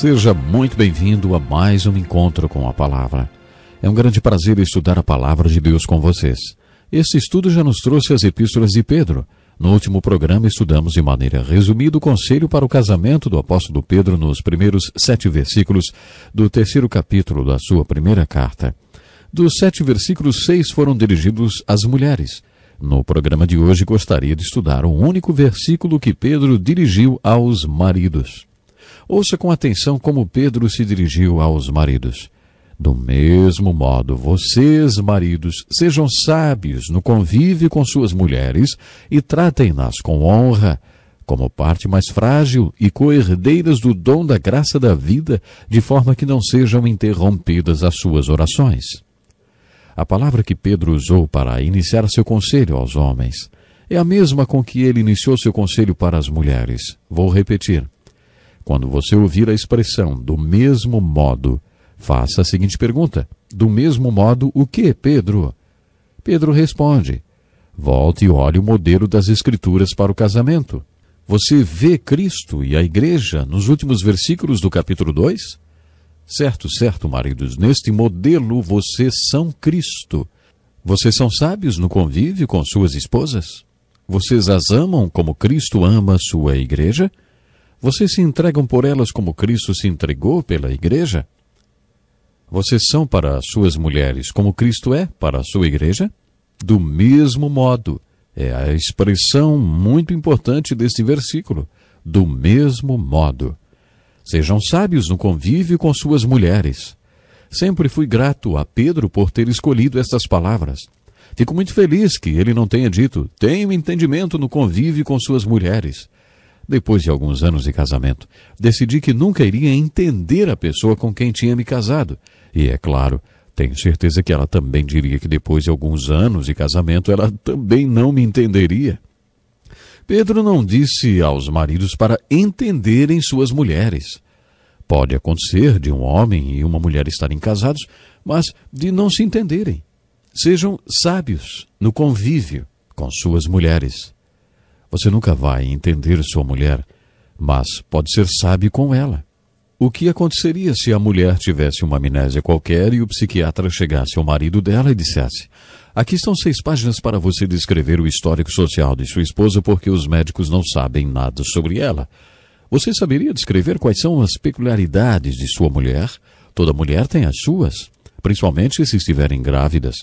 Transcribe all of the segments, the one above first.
Seja muito bem-vindo a mais um encontro com a palavra. É um grande prazer estudar a palavra de Deus com vocês. Este estudo já nos trouxe as epístolas de Pedro. No último programa, estudamos de maneira resumida o conselho para o casamento do apóstolo Pedro nos primeiros sete versículos do terceiro capítulo da sua primeira carta. Dos sete versículos, seis foram dirigidos às mulheres. No programa de hoje, gostaria de estudar um único versículo que Pedro dirigiu aos maridos. Ouça com atenção como Pedro se dirigiu aos maridos. Do mesmo modo, vocês, maridos, sejam sábios no convívio com suas mulheres e tratem-nas com honra, como parte mais frágil e coerdeiras do dom da graça da vida, de forma que não sejam interrompidas as suas orações. A palavra que Pedro usou para iniciar seu conselho aos homens é a mesma com que ele iniciou seu conselho para as mulheres. Vou repetir. Quando você ouvir a expressão do mesmo modo, faça a seguinte pergunta: Do mesmo modo, o que, Pedro? Pedro responde: Volte e olhe o modelo das Escrituras para o casamento. Você vê Cristo e a igreja nos últimos versículos do capítulo 2? Certo, certo, maridos, neste modelo vocês são Cristo. Vocês são sábios no convívio com suas esposas? Vocês as amam como Cristo ama sua igreja? Vocês se entregam por elas como Cristo se entregou pela igreja? Vocês são para as suas mulheres como Cristo é para a sua igreja? Do mesmo modo, é a expressão muito importante deste versículo. Do mesmo modo. Sejam sábios no convívio com suas mulheres. Sempre fui grato a Pedro por ter escolhido estas palavras. Fico muito feliz que ele não tenha dito: tenho entendimento no convívio com suas mulheres. Depois de alguns anos de casamento, decidi que nunca iria entender a pessoa com quem tinha me casado. E é claro, tenho certeza que ela também diria que depois de alguns anos de casamento ela também não me entenderia. Pedro não disse aos maridos para entenderem suas mulheres. Pode acontecer de um homem e uma mulher estarem casados, mas de não se entenderem. Sejam sábios no convívio com suas mulheres. Você nunca vai entender sua mulher, mas pode ser sábio com ela. O que aconteceria se a mulher tivesse uma amnésia qualquer e o psiquiatra chegasse ao marido dela e dissesse: Aqui estão seis páginas para você descrever o histórico social de sua esposa porque os médicos não sabem nada sobre ela. Você saberia descrever quais são as peculiaridades de sua mulher? Toda mulher tem as suas, principalmente se estiverem grávidas.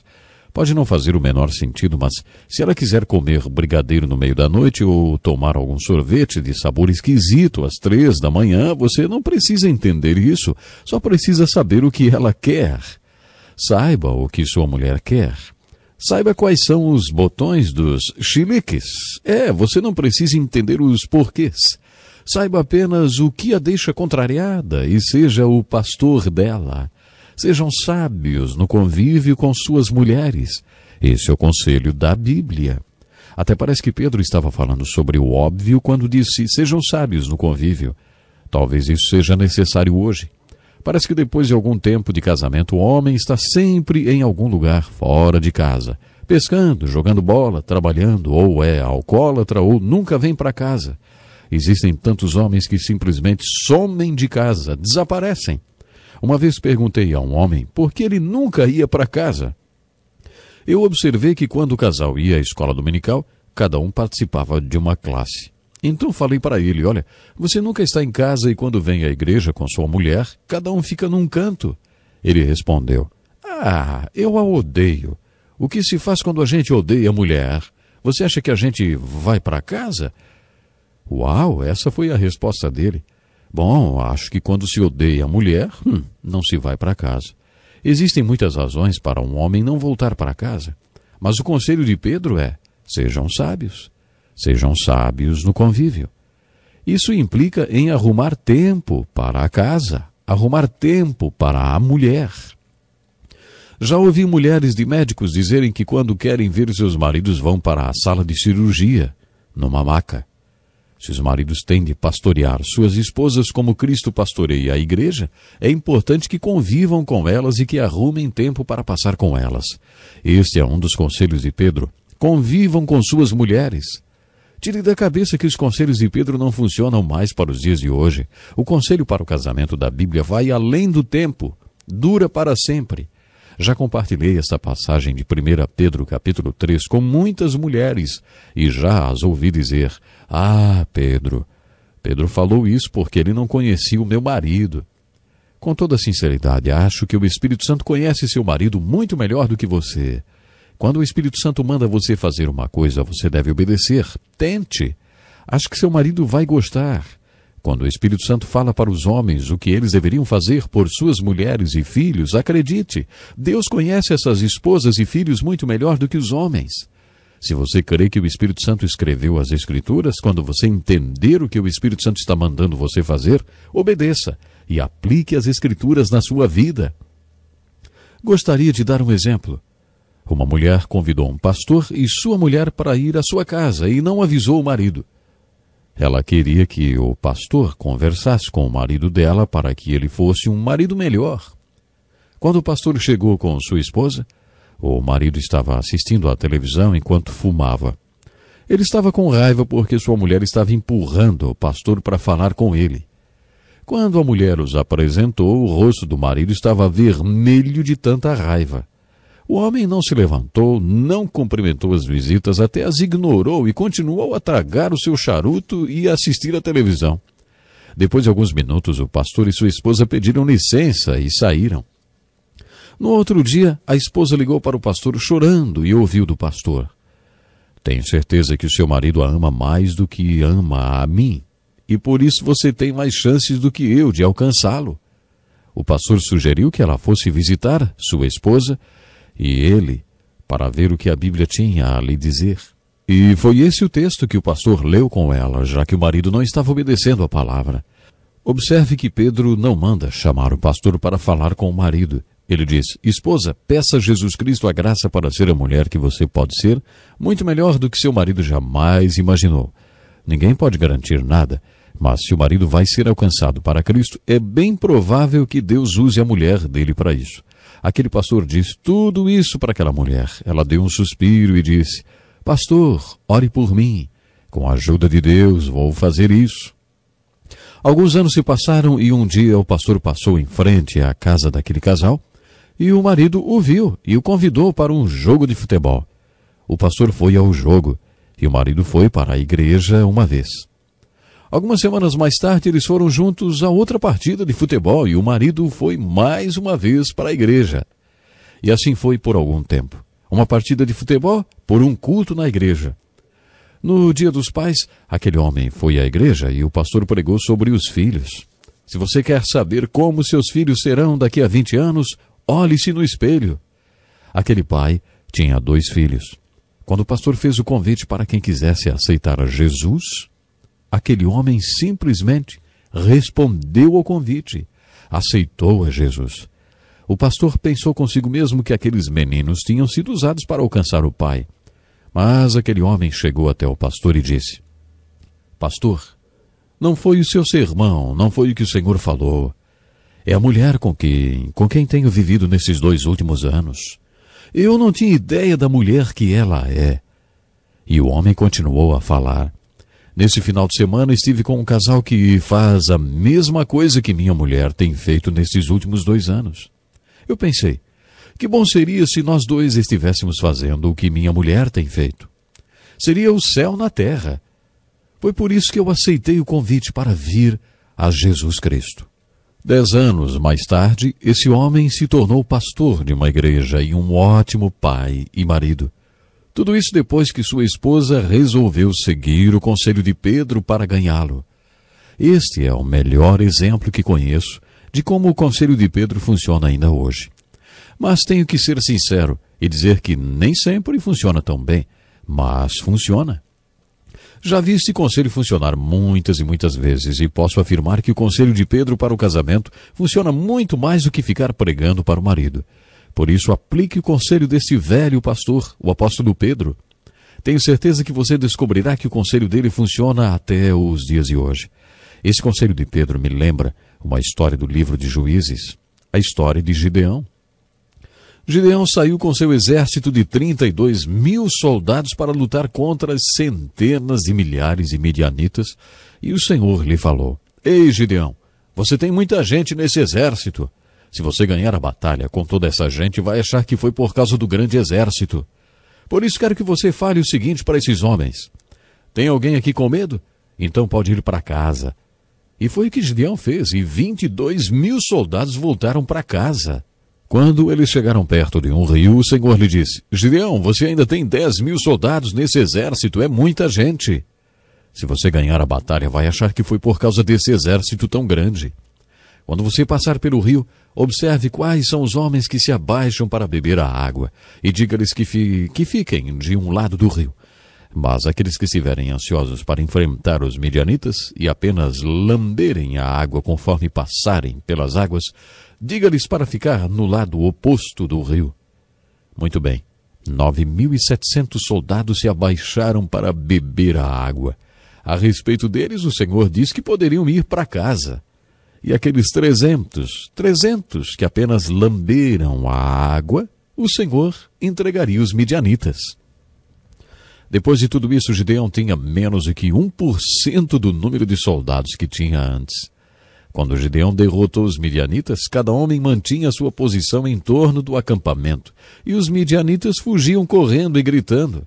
Pode não fazer o menor sentido, mas se ela quiser comer brigadeiro no meio da noite ou tomar algum sorvete de sabor esquisito às três da manhã, você não precisa entender isso, só precisa saber o que ela quer. Saiba o que sua mulher quer. Saiba quais são os botões dos chiliques. É, você não precisa entender os porquês. Saiba apenas o que a deixa contrariada e seja o pastor dela. Sejam sábios no convívio com suas mulheres. Esse é o conselho da Bíblia. Até parece que Pedro estava falando sobre o óbvio quando disse: sejam sábios no convívio. Talvez isso seja necessário hoje. Parece que depois de algum tempo de casamento, o homem está sempre em algum lugar fora de casa, pescando, jogando bola, trabalhando, ou é alcoólatra, ou nunca vem para casa. Existem tantos homens que simplesmente somem de casa, desaparecem. Uma vez perguntei a um homem por que ele nunca ia para casa. Eu observei que quando o casal ia à escola dominical, cada um participava de uma classe. Então falei para ele: Olha, você nunca está em casa e quando vem à igreja com sua mulher, cada um fica num canto. Ele respondeu: Ah, eu a odeio. O que se faz quando a gente odeia a mulher? Você acha que a gente vai para casa? Uau, essa foi a resposta dele. Bom, acho que quando se odeia a mulher, hum, não se vai para casa. Existem muitas razões para um homem não voltar para casa, mas o conselho de Pedro é: sejam sábios. Sejam sábios no convívio. Isso implica em arrumar tempo para a casa, arrumar tempo para a mulher. Já ouvi mulheres de médicos dizerem que quando querem ver seus maridos vão para a sala de cirurgia, numa maca. Se os maridos têm de pastorear suas esposas como Cristo pastoreia a igreja, é importante que convivam com elas e que arrumem tempo para passar com elas. Este é um dos conselhos de Pedro. Convivam com suas mulheres. Tire da cabeça que os conselhos de Pedro não funcionam mais para os dias de hoje. O conselho para o casamento da Bíblia vai além do tempo, dura para sempre já compartilhei esta passagem de 1 Pedro capítulo 3 com muitas mulheres e já as ouvi dizer: Ah, Pedro, Pedro falou isso porque ele não conhecia o meu marido. Com toda sinceridade, acho que o Espírito Santo conhece seu marido muito melhor do que você. Quando o Espírito Santo manda você fazer uma coisa, você deve obedecer. Tente. Acho que seu marido vai gostar. Quando o Espírito Santo fala para os homens o que eles deveriam fazer por suas mulheres e filhos, acredite, Deus conhece essas esposas e filhos muito melhor do que os homens. Se você crê que o Espírito Santo escreveu as Escrituras, quando você entender o que o Espírito Santo está mandando você fazer, obedeça e aplique as Escrituras na sua vida. Gostaria de dar um exemplo. Uma mulher convidou um pastor e sua mulher para ir à sua casa e não avisou o marido. Ela queria que o pastor conversasse com o marido dela para que ele fosse um marido melhor. Quando o pastor chegou com sua esposa, o marido estava assistindo à televisão enquanto fumava. Ele estava com raiva porque sua mulher estava empurrando o pastor para falar com ele. Quando a mulher os apresentou, o rosto do marido estava vermelho de tanta raiva. O homem não se levantou, não cumprimentou as visitas, até as ignorou e continuou a tragar o seu charuto e assistir à televisão. Depois de alguns minutos, o pastor e sua esposa pediram licença e saíram. No outro dia, a esposa ligou para o pastor chorando e ouviu do pastor: Tenho certeza que o seu marido a ama mais do que ama a mim, e por isso você tem mais chances do que eu de alcançá-lo. O pastor sugeriu que ela fosse visitar sua esposa e ele para ver o que a Bíblia tinha a lhe dizer. E foi esse o texto que o pastor leu com ela, já que o marido não estava obedecendo à palavra. Observe que Pedro não manda chamar o pastor para falar com o marido. Ele diz: Esposa, peça a Jesus Cristo a graça para ser a mulher que você pode ser, muito melhor do que seu marido jamais imaginou. Ninguém pode garantir nada, mas se o marido vai ser alcançado para Cristo, é bem provável que Deus use a mulher dele para isso. Aquele pastor disse tudo isso para aquela mulher. Ela deu um suspiro e disse: Pastor, ore por mim. Com a ajuda de Deus, vou fazer isso. Alguns anos se passaram e um dia o pastor passou em frente à casa daquele casal e o marido o viu e o convidou para um jogo de futebol. O pastor foi ao jogo e o marido foi para a igreja uma vez. Algumas semanas mais tarde, eles foram juntos a outra partida de futebol e o marido foi mais uma vez para a igreja. E assim foi por algum tempo. Uma partida de futebol por um culto na igreja. No dia dos pais, aquele homem foi à igreja e o pastor pregou sobre os filhos. Se você quer saber como seus filhos serão daqui a 20 anos, olhe-se no espelho. Aquele pai tinha dois filhos. Quando o pastor fez o convite para quem quisesse aceitar Jesus, Aquele homem simplesmente respondeu ao convite, aceitou a Jesus. O pastor pensou consigo mesmo que aqueles meninos tinham sido usados para alcançar o pai. Mas aquele homem chegou até o pastor e disse: Pastor, não foi o seu sermão, não foi o que o senhor falou. É a mulher com quem, com quem tenho vivido nesses dois últimos anos. Eu não tinha ideia da mulher que ela é. E o homem continuou a falar. Nesse final de semana estive com um casal que faz a mesma coisa que minha mulher tem feito nesses últimos dois anos. Eu pensei, que bom seria se nós dois estivéssemos fazendo o que minha mulher tem feito. Seria o céu na terra. Foi por isso que eu aceitei o convite para vir a Jesus Cristo. Dez anos mais tarde, esse homem se tornou pastor de uma igreja e um ótimo pai e marido. Tudo isso depois que sua esposa resolveu seguir o conselho de Pedro para ganhá-lo. Este é o melhor exemplo que conheço de como o conselho de Pedro funciona ainda hoje. Mas tenho que ser sincero e dizer que nem sempre funciona tão bem, mas funciona. Já vi este conselho funcionar muitas e muitas vezes e posso afirmar que o conselho de Pedro para o casamento funciona muito mais do que ficar pregando para o marido. Por isso, aplique o conselho deste velho pastor, o apóstolo Pedro. Tenho certeza que você descobrirá que o conselho dele funciona até os dias de hoje. Esse conselho de Pedro me lembra uma história do livro de Juízes, a história de Gideão. Gideão saiu com seu exército de 32 mil soldados para lutar contra as centenas de milhares de midianitas, e o Senhor lhe falou: Ei, Gideão, você tem muita gente nesse exército. Se você ganhar a batalha com toda essa gente, vai achar que foi por causa do grande exército. Por isso quero que você fale o seguinte para esses homens: Tem alguém aqui com medo? Então pode ir para casa. E foi o que Gideão fez, e 22 mil soldados voltaram para casa. Quando eles chegaram perto de um rio, o Senhor lhe disse: Gideão, você ainda tem 10 mil soldados nesse exército, é muita gente. Se você ganhar a batalha, vai achar que foi por causa desse exército tão grande. Quando você passar pelo rio, Observe quais são os homens que se abaixam para beber a água, e diga-lhes que, fi, que fiquem de um lado do rio. Mas aqueles que estiverem ansiosos para enfrentar os medianitas e apenas lamberem a água conforme passarem pelas águas, diga-lhes para ficar no lado oposto do rio. Muito bem, nove mil e setecentos soldados se abaixaram para beber a água. A respeito deles, o Senhor diz que poderiam ir para casa e aqueles trezentos, trezentos que apenas lamberam a água, o Senhor entregaria os midianitas. Depois de tudo isso, Gideão tinha menos do que 1% do número de soldados que tinha antes. Quando Gideão derrotou os midianitas, cada homem mantinha sua posição em torno do acampamento, e os midianitas fugiam correndo e gritando.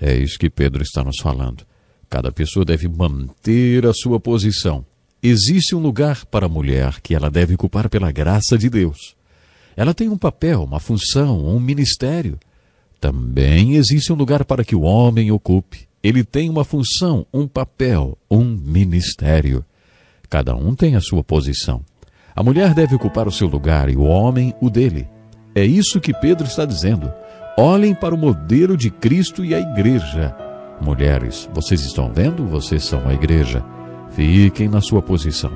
É isso que Pedro está nos falando. Cada pessoa deve manter a sua posição Existe um lugar para a mulher que ela deve ocupar pela graça de Deus. Ela tem um papel, uma função, um ministério. Também existe um lugar para que o homem ocupe. Ele tem uma função, um papel, um ministério. Cada um tem a sua posição. A mulher deve ocupar o seu lugar e o homem o dele. É isso que Pedro está dizendo. Olhem para o modelo de Cristo e a igreja. Mulheres, vocês estão vendo? Vocês são a igreja. Fiquem na sua posição.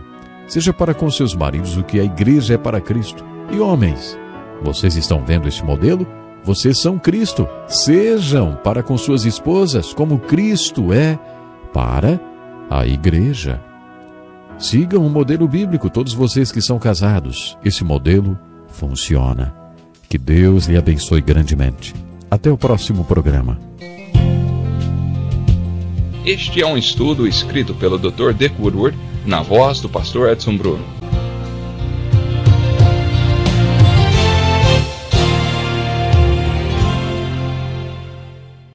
Seja para com seus maridos o que a igreja é para Cristo. E homens, vocês estão vendo esse modelo? Vocês são Cristo. Sejam para com suas esposas como Cristo é para a igreja. Sigam o modelo bíblico, todos vocês que são casados. Esse modelo funciona. Que Deus lhe abençoe grandemente. Até o próximo programa. Este é um estudo escrito pelo Dr. Dick Woodward, na voz do pastor Edson Bruno.